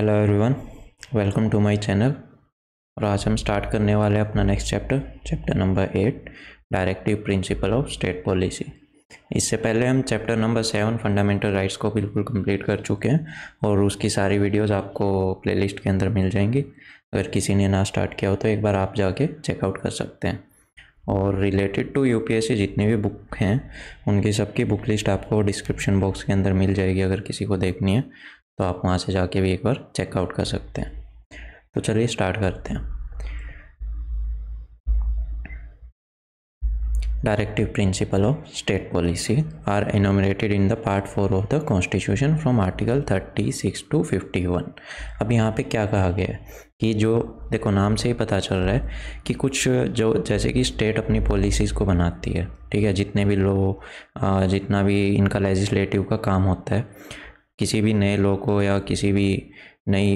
Hello everyone welcome to my channel और आज हम स्टार्ट करने वाले हैं अपना next chapter chapter number eight directive principle of state policy इससे पहले हम chapter number seven fundamental rights को बिल्कुल कंप्लीट कर चुके हैं और उसकी सारी वीडियोस आपको प्लेलिस्ट के अंदर मिल जाएंगी अगर किसी ने ना स्टार्ट किया हो तो एक बार आप जाके चेकआउट कर सकते हैं और रिलेटेड टू यू जितनी भी बुक हैं उनकी सबकी बुक लिस्ट आपको डिस्क्रिप्शन बॉक्स के अंदर मिल जाएगी अगर किसी को देखनी है तो आप वहाँ से जाके भी एक बार चेकआउट कर सकते हैं तो चलिए स्टार्ट करते हैं directive principle of state policy are enumerated in the part four of the constitution from article thirty six to fifty one अब यहाँ पे क्या कहा गया है कि जो देखो नाम से ही पता चल रहा है कि कुछ जो जैसे कि स्टेट अपनी पॉलिसीज़ को बनाती है ठीक है जितने भी लोग जितना भी इनका लेजिस्लेटिव का काम होता है किसी भी नए लॉ को या किसी भी नई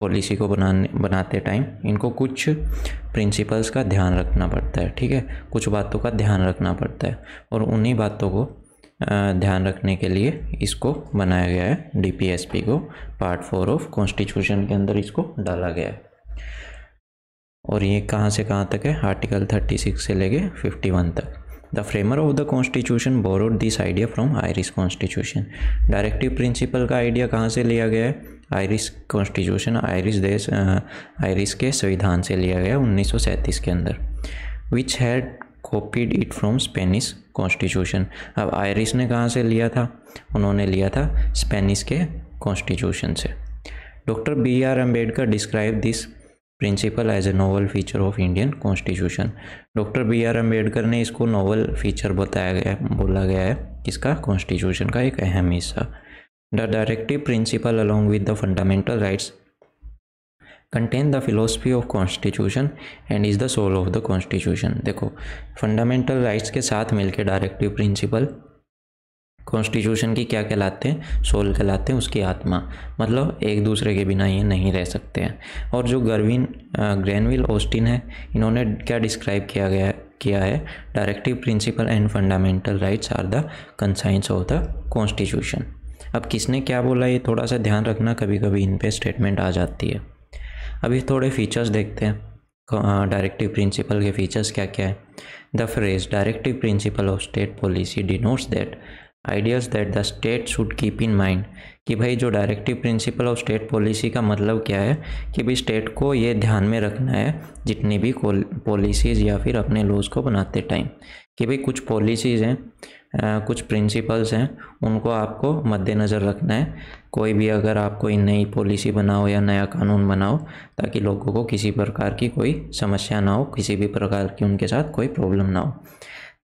पॉलिसी को बनाने बनाते टाइम इनको कुछ प्रिंसिपल्स का ध्यान रखना पड़ता है ठीक है कुछ बातों का ध्यान रखना पड़ता है और उन्हीं बातों को ध्यान रखने के लिए इसको बनाया गया है डीपीएसपी को पार्ट फोर ऑफ कॉन्स्टिट्यूशन के अंदर इसको डाला गया है और ये कहाँ से कहाँ तक है आर्टिकल थर्टी सिक्स से लेके फिफ्टी वन तक the framer of the constitution borrowed this idea from Irish constitution directive principle का आइडिया कहाँ से लिया गया है आयरिश कॉन्स्टिट्यूशन आयरिश देश आयरिश के संविधान से लिया गया 1937 के अंदर which had copied it from Spanish constitution अब आयरिश ने कहाँ से लिया था उन्होंने लिया था स्पेनिश के कॉन्स्टिट्यूशन से doctor B R Ambedkar describe this principle as a novel feature of Indian constitution doctor B R Ambedkar ने इसको नोवल फीचर बताया गया बोला गया है किसका कॉन्स्टिट्यूशन का एक अहम हिस्सा the directive principle along with the fundamental rights contain the philosophy of constitution and is the soul of the constitution देखो फंडामेंटल राइट्स के साथ मिलकर डायरेक्टिव प्रिंसिपल कॉन्स्टिट्यूशन की क्या कहलाते हैं सोल कहलाते हैं उसकी आत्मा मतलब एक दूसरे के बिना ये नहीं रह सकते हैं और जो गर्विन ग्रैनविल ऑस्टिन है इन्होंने क्या डिस्क्राइब किया गया किया है directive principle and fundamental rights are the conscience of the constitution अब किसने क्या बोला ये थोड़ा सा ध्यान रखना कभी कभी इन पर स्टेटमेंट आ जाती है अभी थोड़े फीचर्स देखते हैं डायरेक्टिव प्रिंसिपल के फीचर्स क्या क्या है the phrase directive principle of state policy denotes that ideas that the state should keep in mind कि भाई जो directive principle of state policy का मतलब क्या है कि भाई स्टेट को ये ध्यान में रखना है जितनी भी पॉलिसीज़ या फिर अपने लॉज को बनाते टाइम कि भाई कुछ पॉलिसीज़ हैं कुछ प्रिंसिपल्स हैं उनको आपको मद्देनज़र रखना है कोई भी अगर आप कोई नई पॉलिसी बनाओ या नया कानून बनाओ ताकि लोगों को किसी प्रकार की कोई समस्या ना हो किसी भी प्रकार की उनके साथ कोई प्रॉब्लम ना हो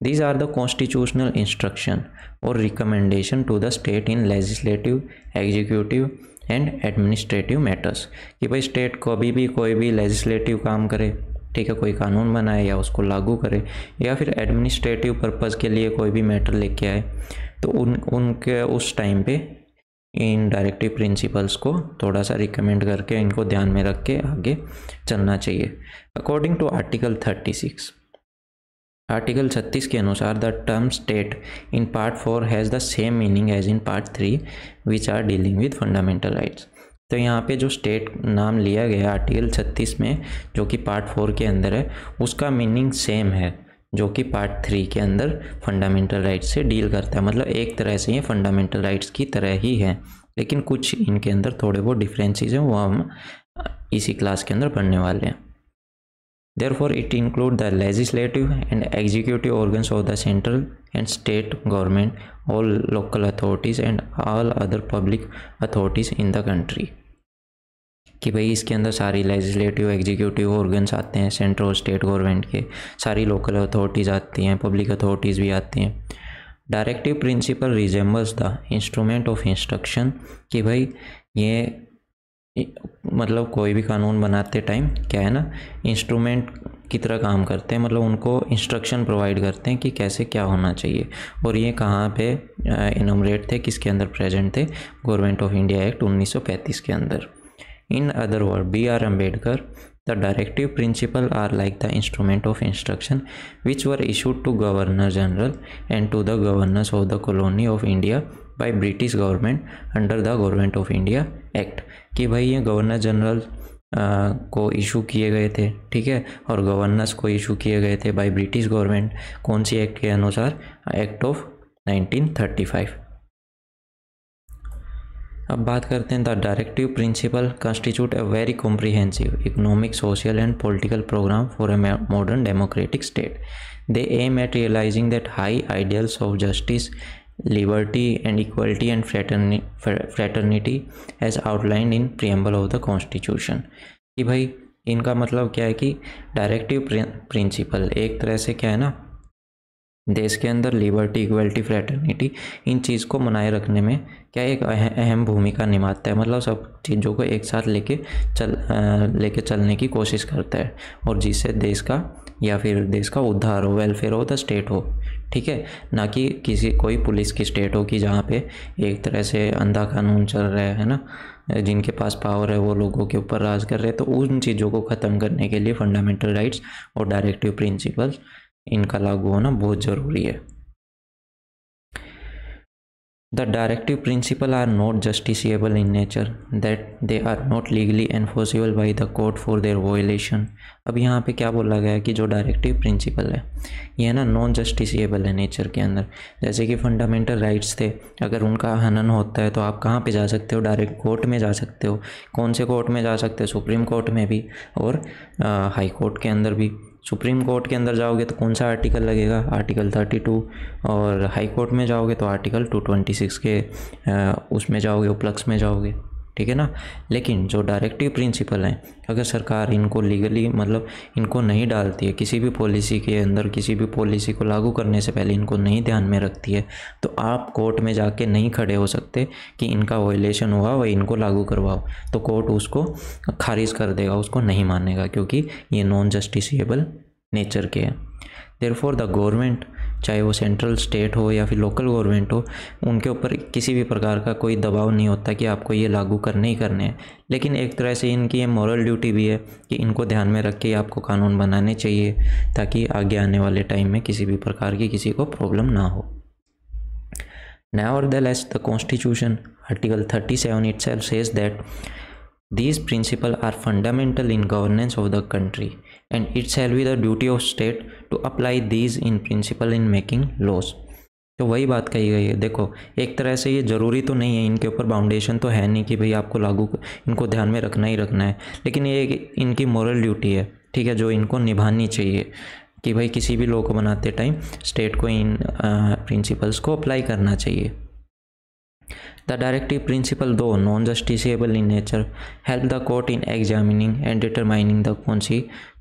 These are the constitutional instruction or recommendation to the state in legislative, executive and administrative matters कि भाई स्टेट को अभी भी कोई भी लेजिस्लेटिव काम करे ठीक है कोई कानून बनाए या उसको लागू करे या फिर एडमिनिस्ट्रेटिव पर्पज़ के लिए कोई भी मैटर लेके आए तो उन उनके उस टाइम पे इन डायरेक्टिव प्रिंसिपल्स को थोड़ा सा रिकमेंड करके इनको ध्यान में रख के आगे चलना चाहिए according to article thirty six article 36 के अनुसार the term state in part four has the same meaning as in part three which are dealing with fundamental rights तो यहाँ पे जो स्टेट नाम लिया गया आर्टिकल 36 में जो कि पार्ट फोर के अंदर है उसका मीनिंग सेम है जो कि पार्ट थ्री के अंदर फंडामेंटल राइट्स से डील करता है मतलब एक तरह से ये फंडामेंटल राइट्स की तरह ही है लेकिन कुछ इनके अंदर थोड़े बहुत डिफरेंसेस हैं वो हम इसी क्लास के अंदर पढ़ने वाले हैं Therefore, it include the legislative and executive organs of the central and state government, all local authorities and all other public authorities in the country. कि भाई इसके अंदर सारी लेजिस्लेटिव एग्जीक्यूटिव ऑर्गन्स आते हैं सेंट्रल और स्टेट गवर्नमेंट के सारी लोकल अथॉरिटीज़ आती हैं पब्लिक अथॉरिटीज़ भी आती हैं directive principle resembles the instrument of instruction कि भाई ये मतलब कोई भी कानून बनाते टाइम क्या है ना इंस्ट्रूमेंट की तरह काम करते हैं मतलब उनको इंस्ट्रक्शन प्रोवाइड करते हैं कि कैसे क्या होना चाहिए और ये कहाँ पे इनमरेट थे किसके अंदर प्रेजेंट थे गवर्नमेंट ऑफ इंडिया एक्ट 1935 के अंदर in other word B R Ambedkar the directive principle are like the instrument of instruction which were issued to governor general and to the governors of the colony of India by British government under the government of India act कि भाई ये governor general को issue किए गए थे ठीक है और गवर्नर्स को इशू किए गए थे बाय ब्रिटिश गवर्नमेंट कौन सी एक्ट के अनुसार एक्ट ऑफ 1935 अब बात करते हैं the directive principle constitute a very comprehensive economic social and political programme for a modern democratic state they aim at realising that high ideals of justice liberty and equality and fraternity, fraternity as outlined in preamble of the constitution कि भाई इनका मतलब क्या है कि directive principle एक तरह से क्या है ना देश के अंदर लिबर्टी इक्वलिटी फ्रेटर्निटी इन चीज़ को मनाए रखने में क्या एक अहम भूमिका निभाता है मतलब सब चीज़ों को एक साथ लेके चल लेके चलने की कोशिश करता है और जिससे देश का या फिर देश का उद्धार हो वेलफेयर हो द स्टेट हो ठीक है ना कि किसी कोई पुलिस की स्टेट हो कि जहाँ पे एक तरह से अंधा कानून चल रहा है ना जिनके पास पावर है वो लोगों के ऊपर राज कर रहे हैं तो उन चीज़ों को ख़त्म करने के लिए फंडामेंटल राइट्स और डायरेक्टिव प्रिंसिपल्स इनका लागू होना बहुत ज़रूरी है The directive principle are not justiciable in nature, that they are not legally enforceable by the court for their violation. अब यहाँ पे क्या बोला गया है कि जो directive principle है ये है ना non justiciable है nature के अंदर जैसे कि fundamental rights थे अगर उनका हनन होता है तो आप कहाँ पे जा सकते हो direct court में जा सकते हो कौन से court में जा सकते हो supreme court में भी और आ, हाई कोर्ट के अंदर भी सुप्रीम कोर्ट के अंदर जाओगे तो कौन सा आर्टिकल लगेगा आर्टिकल 32 और हाई कोर्ट में जाओगे तो आर्टिकल 226 के उसमें जाओगे उपलक्ष में जाओगे ठीक है ना लेकिन जो डायरेक्टिव प्रिंसिपल हैं अगर सरकार इनको लीगली मतलब इनको नहीं डालती है किसी भी पॉलिसी के अंदर किसी भी पॉलिसी को लागू करने से पहले इनको नहीं ध्यान में रखती है तो आप कोर्ट में जाके नहीं खड़े हो सकते कि इनका वायलेशन हुआ वही इनको लागू करवाओ तो कोर्ट उसको खारिज कर देगा उसको नहीं मानेगा क्योंकि ये नॉन जस्टिसबल नेचर के हैं देर फॉर द गवर्नमेंट चाहे वो सेंट्रल स्टेट हो या फिर लोकल गवर्नमेंट हो उनके ऊपर किसी भी प्रकार का कोई दबाव नहीं होता कि आपको ये लागू करने ही करने हैं लेकिन एक तरह से इनकी ये मॉरल ड्यूटी भी है कि इनको ध्यान में रख के आपको कानून बनाने चाहिए ताकि आगे आने वाले टाइम में किसी भी प्रकार की किसी को प्रॉब्लम ना हो the constitution article thirty seven itself says that these principle are fundamental in governance of the country and it shall be the duty of state to apply these in principle in making laws तो वही बात कही गई है देखो एक तरह से ये ज़रूरी तो नहीं है इनके ऊपर बाउंडेशन तो है नहीं कि भाई आपको लागू इनको ध्यान में रखना ही रखना है लेकिन ये इनकी मॉरल ड्यूटी है ठीक है जो इनको निभानी चाहिए कि भाई किसी भी लॉ को बनाते टाइम स्टेट को इन प्रिंसिपल्स को अप्लाई करना चाहिए The directive principle, though non justiciable in nature, help the court in examining and determining the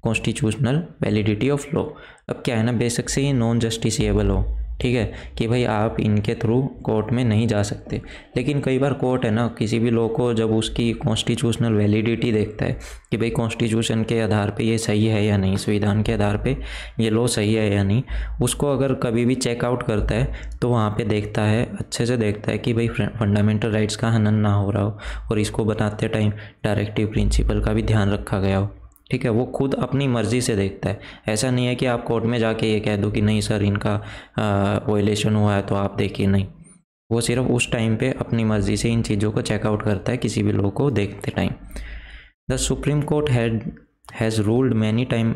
constitutional validity of law. अब क्या है ना बेसिक से ये non-justiciable हो ठीक है कि भाई आप इनके थ्रू कोर्ट में नहीं जा सकते लेकिन कई बार कोर्ट है ना किसी भी लोग को जब उसकी कॉन्स्टिट्यूशनल वैलिडिटी देखता है कि भाई कॉन्स्टिट्यूशन के आधार पे ये सही है या नहीं संविधान के आधार पे ये लॉ सही है या नहीं उसको अगर कभी भी चेकआउट करता है तो वहाँ पर देखता है अच्छे से देखता है कि भाई फंडामेंटल राइट्स का हनन ना हो रहा हो और इसको बताते टाइम डायरेक्टिव प्रिंसिपल का भी ध्यान रखा गया हो ठीक है वो खुद अपनी मर्जी से देखता है ऐसा नहीं है कि आप कोर्ट में जाके ये कह दो कि नहीं सर इनका वोलेशन हुआ है तो आप देखिए नहीं वो सिर्फ उस टाइम पे अपनी मर्जी से इन चीज़ों को चेकआउट करता है किसी भी लोगों को देखते time the supreme court had has ruled many time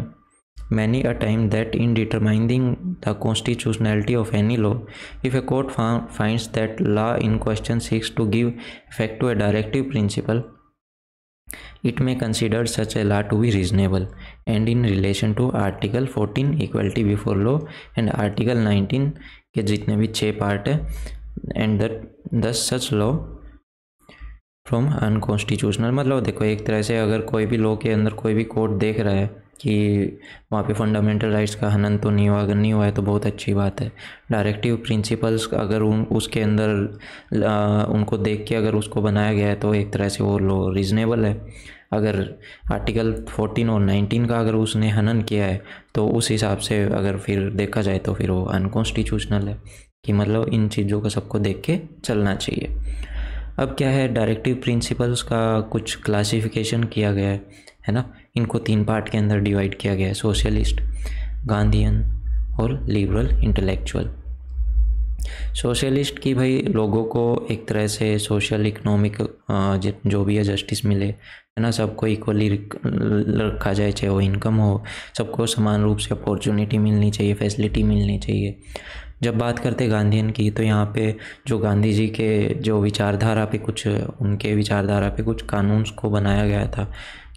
many a time that in determining the constitutionality of any law if a court finds that law in question seeks to give effect to a directive principle it may consider such a law to be reasonable and in relation to article 14 equality before law and article 19 के जितने भी छः part है and दस such law from unconstitutional मतलब देखो एक तरह से अगर कोई भी लॉ के अंदर कोई भी कोर्ट देख रहा है कि वहाँ पे फंडामेंटल राइट्स का हनन तो नहीं हुआ अगर नहीं हुआ है तो बहुत अच्छी बात है डायरेक्टिव प्रिंसिपल्स अगर उन उसके अंदर आ, उनको देख के अगर उसको बनाया गया है तो एक तरह से वो लो रीज़नेबल है अगर आर्टिकल 14 और 19 का अगर उसने हनन किया है तो उस हिसाब से अगर फिर देखा जाए तो फिर वो अनकॉन्स्टिट्यूशनल है कि मतलब इन चीज़ों का सबको देख के चलना चाहिए अब क्या है डायरेक्टिव प्रिंसिपल्स का कुछ क्लासिफिकेशन किया गया है है ना इनको तीन पार्ट के अंदर डिवाइड किया गया है सोशलिस्ट गांधीन और लिबरल इंटेलेक्चुअल सोशलिस्ट की भाई लोगों को एक तरह से सोशल इकोनॉमिक जो भी है जस्टिस मिले है ना सबको इक्वली रखा जाए चाहे वो इनकम हो सबको समान रूप से अपॉर्चुनिटी मिलनी चाहिए फैसिलिटी मिलनी चाहिए जब बात करते गांधीन की तो यहाँ पे जो गांधी जी के जो विचारधारा पे कुछ उनके विचारधारा पे कुछ कानून को बनाया गया था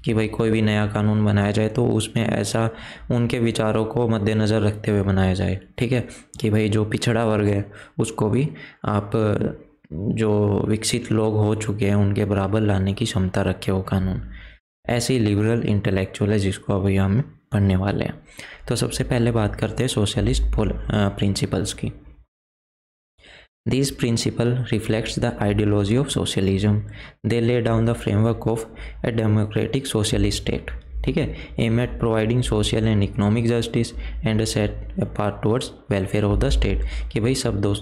कि भाई कोई भी नया कानून बनाया जाए तो उसमें ऐसा उनके विचारों को मद्देनज़र रखते हुए बनाया जाए ठीक है कि भाई जो पिछड़ा वर्ग है उसको भी आप जो विकसित लोग हो चुके हैं उनके बराबर लाने की क्षमता रखे वो कानून ऐसे ही लिबरल इंटेलेक्चुअल है जिसको अभी हम पढ़ने वाले हैं तो सबसे पहले बात करते हैं सोशलिस्ट प्रिंसिपल्स की These principles reflects the ideology of socialism. They lay down the framework of a democratic socialist state. ठीक है aim at providing social and economic justice and set part towards welfare of the state कि भाई सब दो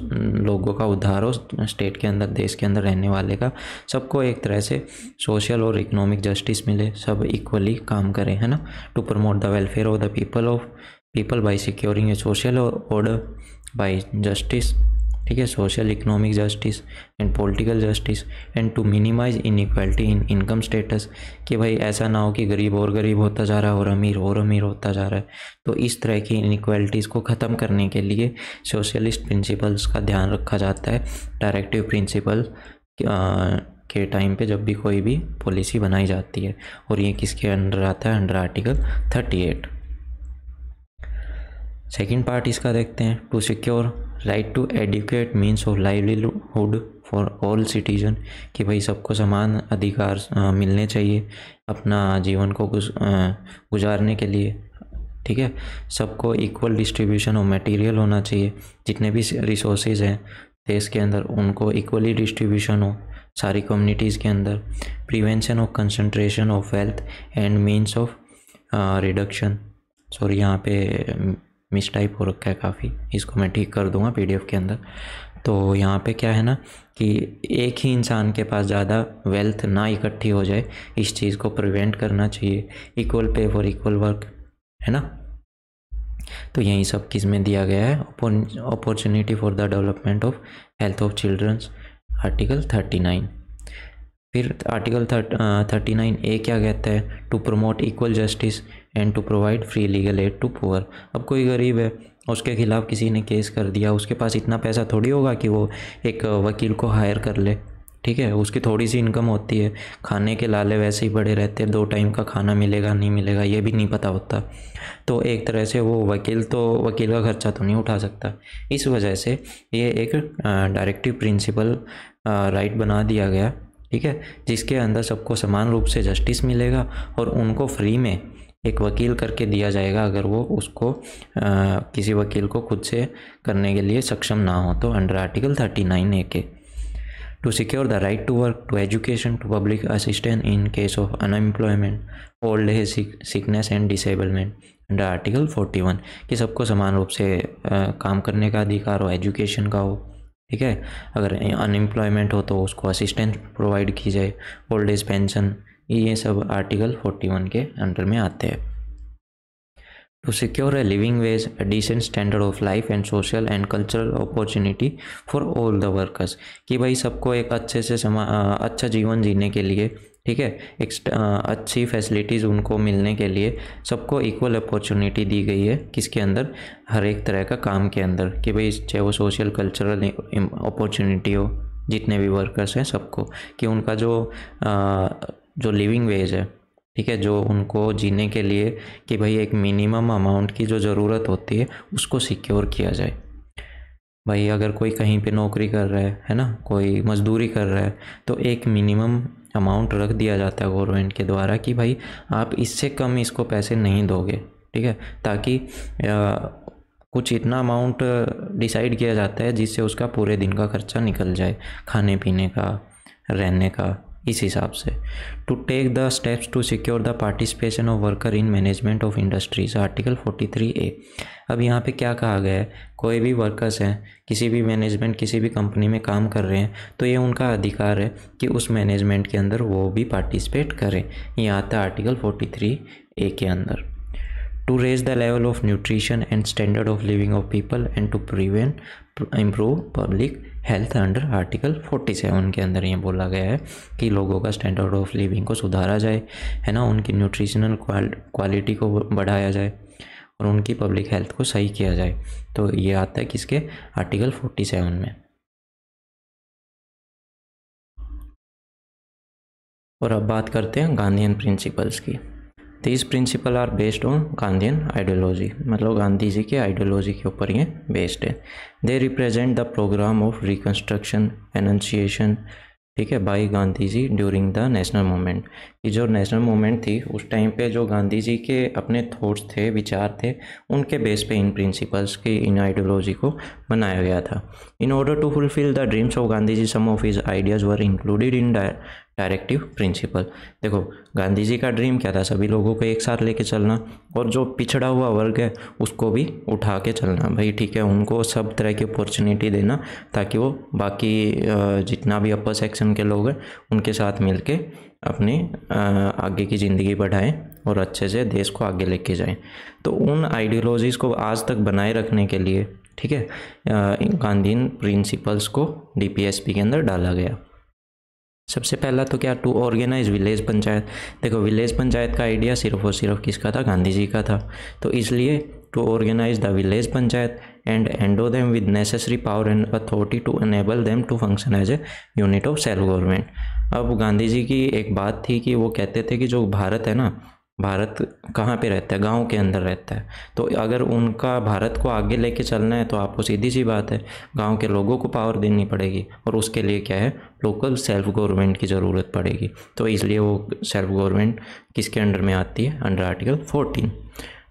लोगों का उद्धार हो स्टेट के अंदर देश के अंदर रहने वाले का सबको एक तरह से सोशल और इकोनॉमिक जस्टिस मिले सब इक्वली काम करें है ना to promote the welfare of the people of people by securing a social order by justice ठीक है social economic justice and political justice and to minimise inequality in income status कि भाई ऐसा ना हो कि गरीब और गरीब होता जा रहा है और अमीर और अमीर होता जा रहा है तो इस तरह की इनक्वालिटीज़ को ख़त्म करने के लिए सोशलिस्ट प्रिंसिपल्स का ध्यान रखा जाता है डायरेक्टिव प्रिंसिपल के टाइम पे जब भी कोई भी पॉलिसी बनाई जाती है और ये किसके अंडर आता है under article thirty eight second part इसका देखते हैं to secure right to adequate means of livelihood for all citizen कि भाई सबको समान अधिकार मिलने चाहिए अपना जीवन को गुजारने के लिए ठीक है सबको इक्वल डिस्ट्रीब्यूशन ऑफ मटेरियल होना चाहिए जितने भी रिसोर्सेज हैं देश के अंदर उनको इक्वली डिस्ट्रीब्यूशन हो सारी कम्युनिटीज़ के अंदर prevention of concentration of wealth and means of reduction sorry यहाँ पे मिस टाइप हो रखा है काफ़ी इसको मैं ठीक कर दूंगा पीडीएफ के अंदर तो यहाँ पे क्या है ना कि एक ही इंसान के पास ज़्यादा वेल्थ ना इकट्ठी हो जाए इस चीज़ को प्रिवेंट करना चाहिए equal pay for equal work है ना तो यही सब किस में दिया गया है opportunity for the development of health of childrens article thirty nine फिर आर्टिकल थर्टी नाइन ए क्या कहता है to promote equal justice and to provide free legal aid to poor अब कोई गरीब है उसके खिलाफ़ किसी ने केस कर दिया उसके पास इतना पैसा थोड़ी होगा कि वो एक वकील को हायर कर ले ठीक है उसकी थोड़ी सी इनकम होती है खाने के लाले वैसे ही बड़े रहते हैं दो टाइम का खाना मिलेगा नहीं मिलेगा ये भी नहीं पता होता तो एक तरह से वो वकील तो वकील का खर्चा तो नहीं उठा सकता इस वजह से ये एक डायरेक्टिव प्रिंसिपल राइट बना दिया गया ठीक है जिसके अंदर सबको समान रूप से जस्टिस मिलेगा और उनको फ्री में एक वकील करके दिया जाएगा अगर वो उसको आ, किसी वकील को खुद से करने के लिए सक्षम ना हो तो under article thirty nine A के to secure the right to work to education to public assistant in case of unemployment old age sickness and disablement under article forty one कि सबको समान रूप से आ, काम करने का अधिकार हो एजुकेशन का हो ठीक है अगर अनएम्प्लॉयमेंट हो तो उसको असिस्टेंस प्रोवाइड की जाए ओल्ड एज पेंशन ये सब आर्टिकल 41 के अंडर में आते हैं to secure a living wage decent standard of life and social and cultural opportunity for all the workers कि भाई सबको एक अच्छे से समा अच्छा जीवन जीने के लिए ठीक है एक अच्छी फैसिलिटीज़ उनको मिलने के लिए सबको इक्वल अपॉर्चुनिटी दी गई है किसके अंदर हर एक तरह का काम के अंदर कि भाई चाहे वो सोशल कल्चरल अपॉर्चुनिटी हो जितने भी वर्कर्स हैं सबको कि उनका जो आ, जो लिविंग वेज है ठीक है जो उनको जीने के लिए कि भाई एक मिनिमम अमाउंट की जो ज़रूरत होती है उसको सिक्योर किया जाए भाई अगर कोई कहीं पे नौकरी कर रहा है है ना कोई मजदूरी कर रहा है तो एक मिनिमम अमाउंट रख दिया जाता है गवर्नमेंट के द्वारा कि भाई आप इससे कम इसको पैसे नहीं दोगे ठीक है ताकि आ, कुछ इतना अमाउंट डिसाइड किया जाता है जिससे उसका पूरे दिन का खर्चा निकल जाए खाने पीने का रहने का इस हिसाब से to take the steps to secure the participation of worker in management of industries article 43 A अब यहाँ पे क्या कहा गया है कोई भी वर्कर्स हैं किसी भी मैनेजमेंट किसी भी कंपनी में काम कर रहे हैं तो ये उनका अधिकार है कि उस मैनेजमेंट के अंदर वो भी पार्टिसिपेट करें ये आता है आर्टिकल 43 ए के अंदर to raise the level of nutrition and standard of living of people and to prevent improve public health under article 47 के अंदर ये बोला गया है कि लोगों का स्टैंडर्ड ऑफ लिविंग को सुधारा जाए है ना उनकी न्यूट्रिशनल क्वालिटी को बढ़ाया जाए और उनकी पब्लिक हेल्थ को सही किया जाए तो ये आता है किसके आर्टिकल 47 में और अब बात करते हैं गांधीन प्रिंसिपल्स की these principle are based on Gandhian ideology मतलब गांधी जी के आइडियोलॉजी के ऊपर ये बेस्ड है they represent the program of reconstruction enunciation ठीक है by Gandhi ji during the national movement कि जो नेशनल मोमेंट थी उस टाइम पे जो गांधी जी के अपने थॉट्स थे विचार थे उनके बेस पे इन प्रिंसिपल्स की इन आइडियोलॉजी को बनाया गया था in order to fulfil the dreams of Gandhi ji some of his ideas were included in directive principle देखो गांधी जी का ड्रीम क्या था सभी लोगों को एक साथ लेके चलना और जो पिछड़ा हुआ वर्ग है उसको भी उठा के चलना भाई ठीक है उनको सब तरह की अपॉर्चुनिटी देना ताकि वो बाकी जितना भी अपर सेक्शन के लोग हैं उनके साथ मिल के अपनी आगे की ज़िंदगी बढ़ाएं और अच्छे से देश को आगे लेके जाएं तो उन आइडियोलॉजीज़ को आज तक बनाए रखने के लिए ठीक है गांधी प्रिंसिपल्स को डीपीएसपी के अंदर डाला गया सबसे पहला तो क्या टू ऑर्गेनाइज विलेज पंचायत देखो विलेज पंचायत का आइडिया सिर्फ और सिर्फ किसका था गांधी जी का था तो इसलिए to organise the village panchayat and endow them with necessary power and authority to enable them to function as a unit of self government अब गांधी जी की एक बात थी कि वो कहते थे कि जो भारत है ना भारत कहाँ पे रहता है गांव के अंदर रहता है तो अगर उनका भारत को आगे लेके चलना है तो आपको सीधी सी बात है गांव के लोगों को पावर देनी पड़ेगी और उसके लिए क्या है लोकल सेल्फ गवर्नमेंट की ज़रूरत पड़ेगी तो इसलिए वो सेल्फ गवर्नमेंट किसके अंडर में आती है under article fourteen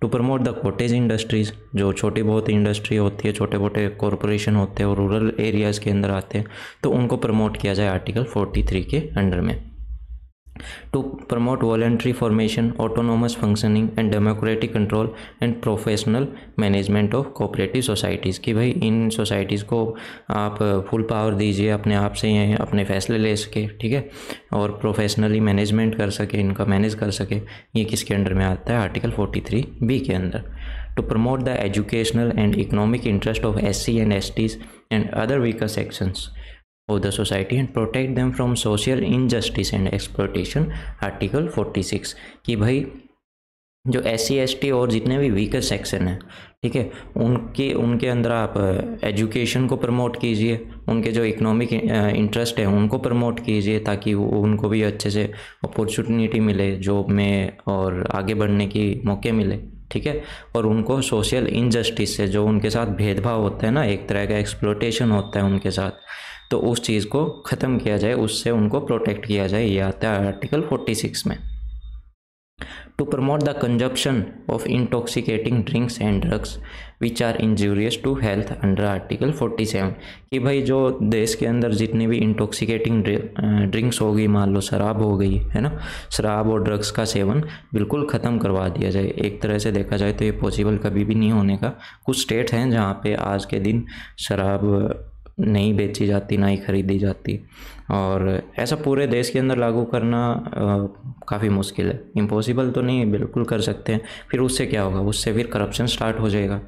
to promote the cottage industries जो छोटी बहुत इंडस्ट्री होती है छोटे मोटे कॉरपोरेशन होते हैं और रूरल एरियाज़ के अंदर आते हैं तो उनको प्रमोट किया जाए आर्टिकल फोर्टी के अंडर में to promote voluntary formation, autonomous functioning and democratic control and professional management of cooperative societies कि भाई इन societies को आप full power दीजिए अपने आप से ये अपने फैसले ले सके ठीक है और professionally management कर सके इनका manage कर सके ये किसके अंडर में आता है article 43 b के अंदर to promote the educational and economic interest of SC and STs and other weaker sections of the society and protect them from social injustice and exploitation article 46 कि भाई जो एस सी एस टी और जितने भी weaker section हैं ठीक है उनके उनके अंदर आप एजुकेशन को प्रमोट कीजिए उनके जो इकोनॉमिक इंटरेस्ट है उनको प्रमोट कीजिए ताकि उनको भी अच्छे से अपॉर्चुनिटी मिले जॉब में और आगे बढ़ने की मौके मिले ठीक है और उनको सोशल इनजस्टिस से जो उनके साथ भेदभाव होता है ना एक तरह का एक्सप्लोटेशन होता है उनके साथ तो उस चीज़ को ख़त्म किया जाए उससे उनको प्रोटेक्ट किया जाए ये आता है आर्टिकल 46 में to promote the consumption of intoxicating drinks and drugs which are injurious to health under article 47 कि भाई जो देश के अंदर जितनी भी इंटॉक्सिकेटिंग ड्रिंक्स होगी मान लो शराब हो गई है ना शराब और ड्रग्स का सेवन बिल्कुल ख़त्म करवा दिया जाए एक तरह से देखा जाए तो ये पॉसिबल कभी भी नहीं होने का कुछ स्टेट हैं जहाँ पे आज के दिन शराब नहीं बेची जाती ना ही ख़रीदी जाती और ऐसा पूरे देश के अंदर लागू करना काफ़ी मुश्किल है इम्पॉसिबल तो नहीं बिल्कुल कर सकते हैं फिर उससे क्या होगा उससे फिर करप्शन स्टार्ट हो जाएगा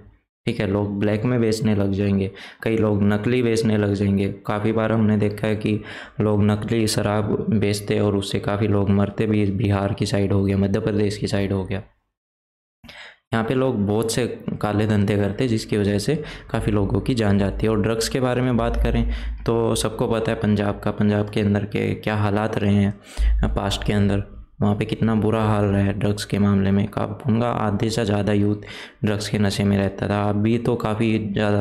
ठीक है लोग ब्लैक में बेचने लग जाएंगे कई लोग नकली बेचने लग जाएंगे काफ़ी बार हमने देखा है कि लोग नकली शराब बेचते और उससे काफ़ी लोग मरते भी बिहार की साइड हो गया मध्य प्रदेश की साइड हो गया यहाँ पे लोग बहुत से काले धंधे करते हैं जिसकी वजह से काफ़ी लोगों की जान जाती है और ड्रग्स के बारे में बात करें तो सबको पता है पंजाब का पंजाब के अंदर के क्या हालात रहे हैं पास्ट के अंदर वहाँ पे कितना बुरा हाल रहा है ड्रग्स के मामले में का उनका आधे से ज़्यादा यूथ ड्रग्स के नशे में रहता था अभी तो काफ़ी ज़्यादा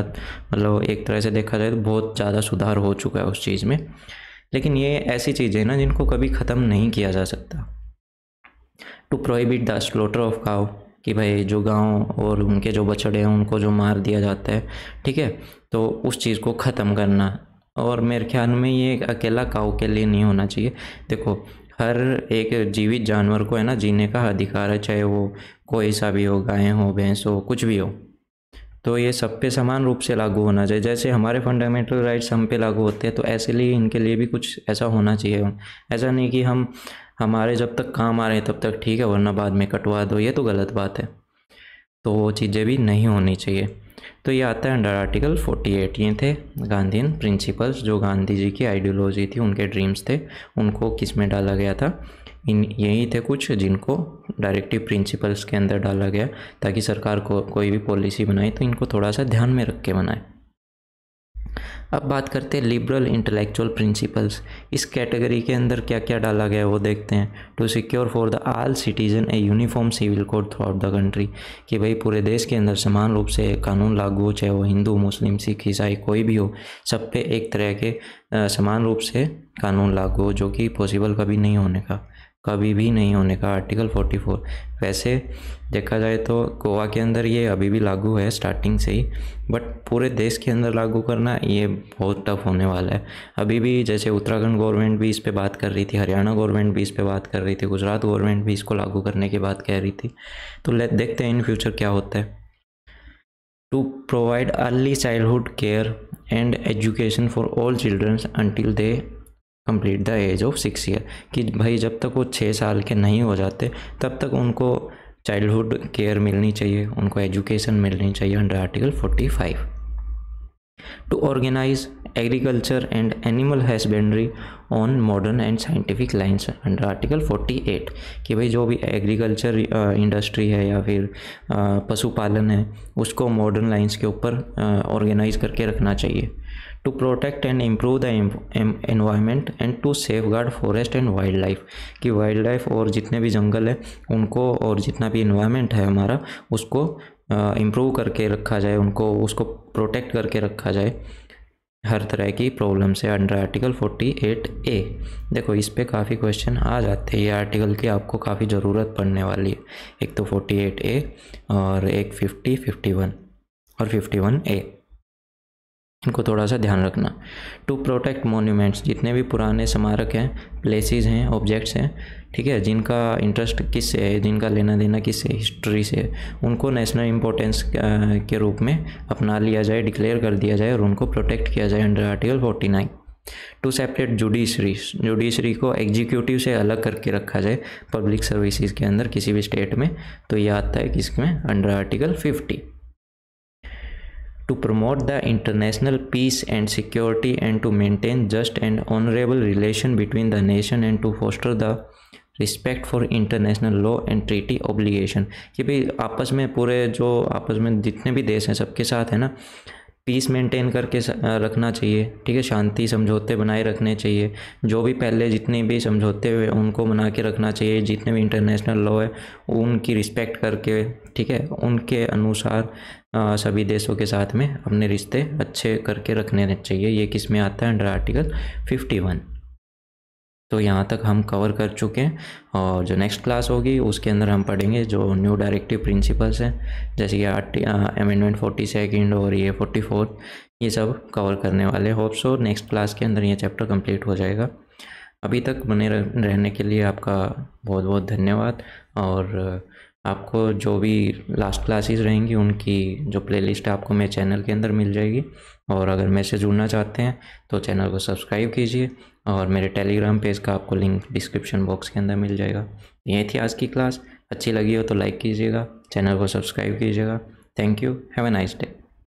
मतलब एक तरह से देखा जाए तो बहुत ज़्यादा सुधार हो चुका है उस चीज़ में लेकिन ये ऐसी चीज़ें हैं ना जिनको कभी ख़त्म नहीं किया जा सकता to prohibit the slaughter of cow कि भाई जो गांव और उनके जो बछड़े हैं उनको जो मार दिया जाता है ठीक है तो उस चीज़ को ख़त्म करना और मेरे ख्याल में ये अकेला काऊ के लिए नहीं होना चाहिए देखो हर एक जीवित जानवर को है ना जीने का अधिकार है चाहे वो कोई सा भी हो गाय हो भैंस हो कुछ भी हो तो ये सब पे समान रूप से लागू होना चाहिए जैसे हमारे फंडामेंटल राइट्स हम पे लागू होते हैं तो ऐसे लिए इनके लिए भी कुछ ऐसा होना चाहिए ऐसा नहीं कि हम हमारे जब तक काम आ रहे हैं तब तक ठीक है वरना बाद में कटवा दो ये तो गलत बात है तो वो चीज़ें भी नहीं होनी चाहिए तो ये आता है अंडर आर्टिकल 48 ये थे गांधीन प्रिंसिपल्स जो गांधी जी की आइडियोलॉजी थी उनके ड्रीम्स थे उनको किस में डाला गया था इन यही थे कुछ जिनको डायरेक्टिव प्रिंसिपल्स के अंदर डाला गया ताकि सरकार को कोई भी पॉलिसी बनाए तो इनको थोड़ा सा ध्यान में रख के बनाए अब बात करते हैं लिबरल इंटेलेक्चुअल प्रिंसिपल्स इस कैटेगरी के अंदर क्या क्या डाला गया है वो देखते हैं to secure for the all citizen a uniform civil code throughout the country कि भाई पूरे देश के अंदर समान रूप से कानून लागू हो चाहे वो हिंदू मुस्लिम सिख ईसाई कोई भी हो सब पे एक तरह के समान रूप से कानून लागू हो जो कि पॉसिबल कभी नहीं होने का कभी भी नहीं होने का आर्टिकल 44 वैसे देखा जाए तो गोवा के अंदर ये अभी भी लागू है स्टार्टिंग से ही बट पूरे देश के अंदर लागू करना ये बहुत टफ होने वाला है अभी भी जैसे उत्तराखंड गवर्नमेंट भी इस पर बात कर रही थी हरियाणा गवर्नमेंट भी इस पर बात कर रही थी गुजरात गवर्नमेंट भी इसको लागू करने की बात कह रही थी तो देखते हैं इन फ्यूचर क्या होता है to provide early childhood care and education for all childrens until they complete the age of six year कि भाई जब तक वो छः साल के नहीं हो जाते तब तक उनको चाइल्डहुड केयर मिलनी चाहिए उनको एजुकेशन मिलनी चाहिए under article forty five to organise agriculture and animal husbandry on modern and scientific lines under article forty eight कि भाई जो भी एग्रीकल्चर इंडस्ट्री है या फिर पशुपालन है उसको मॉडर्न लाइन्स के ऊपर ऑर्गेनाइज करके रखना चाहिए to protect and improve the environment and to safeguard forest and wildlife कि वाइल्ड लाइफ और जितने भी जंगल हैं उनको और जितना भी इन्वायरमेंट है हमारा उसको इम्प्रूव करके रखा जाए उनको उसको प्रोटेक्ट करके रखा जाए हर तरह की प्रॉब्लम से अंडर आर्टिकल 48 ए देखो इस पर काफ़ी क्वेश्चन आ जाते हैं ये आर्टिकल की आपको काफ़ी ज़रूरत पड़ने वाली है एक तो 48 ए और एक 50 51 और 51 ए इनको थोड़ा सा ध्यान रखना टू प्रोटेक्ट मोन्यूमेंट्स जितने भी पुराने स्मारक हैं प्लेसेस हैं ऑब्जेक्ट्स हैं ठीक है जिनका इंटरेस्ट किस से है जिनका लेना देना किस से हिस्ट्री से उनको नेशनल इम्पोर्टेंस के रूप में अपना लिया जाए डिक्लेयर कर दिया जाए और उनको प्रोटेक्ट किया जाए under article forty nine to separate judiciary judiciary को एग्जीक्यूटिव से अलग करके रखा जाए पब्लिक सर्विसेज के अंदर किसी भी स्टेट में तो ये आता है किसमें under article fifty to promote the international peace and security and to maintain just and honorable relation between the nation and to foster the respect for international law and treaty obligation ये भी आपस में पूरे जो आपस में जितने भी देश हैं सबके साथ है ना पीस मेंटेन करके रखना चाहिए ठीक है शांति समझौते बनाए रखने चाहिए जो भी पहले जितने भी समझौते हुए उनको बना के रखना चाहिए जितने भी इंटरनेशनल लॉ है उनकी रिस्पेक्ट करके ठीक है उनके अनुसार सभी देशों के साथ में अपने रिश्ते अच्छे करके रखने चाहिए ये किस में आता है अंडर आर्टिकल 51 तो यहाँ तक हम कवर कर चुके हैं और जो नेक्स्ट क्लास होगी उसके अंदर हम पढ़ेंगे जो न्यू डायरेक्टिव प्रिंसिपल्स हैं जैसे कि आर्टी अमेंडमेंट फोर्टी सेकेंड और ये फोर्टी फोर ये सब कवर करने वाले होप सो नेक्स्ट क्लास के अंदर ये चैप्टर कंप्लीट हो जाएगा अभी तक बने रहने के लिए आपका बहुत बहुत धन्यवाद और आपको जो भी लास्ट क्लासेस रहेंगी उनकी जो प्लेलिस्ट आपको मेरे चैनल के अंदर मिल जाएगी और अगर मेरे से जुड़ना चाहते हैं तो चैनल को सब्सक्राइब कीजिए और मेरे टेलीग्राम पेज का आपको लिंक डिस्क्रिप्शन बॉक्स के अंदर मिल जाएगा ये थी आज की क्लास अच्छी लगी हो तो लाइक कीजिएगा चैनल को सब्सक्राइब कीजिएगा thank you have a nice day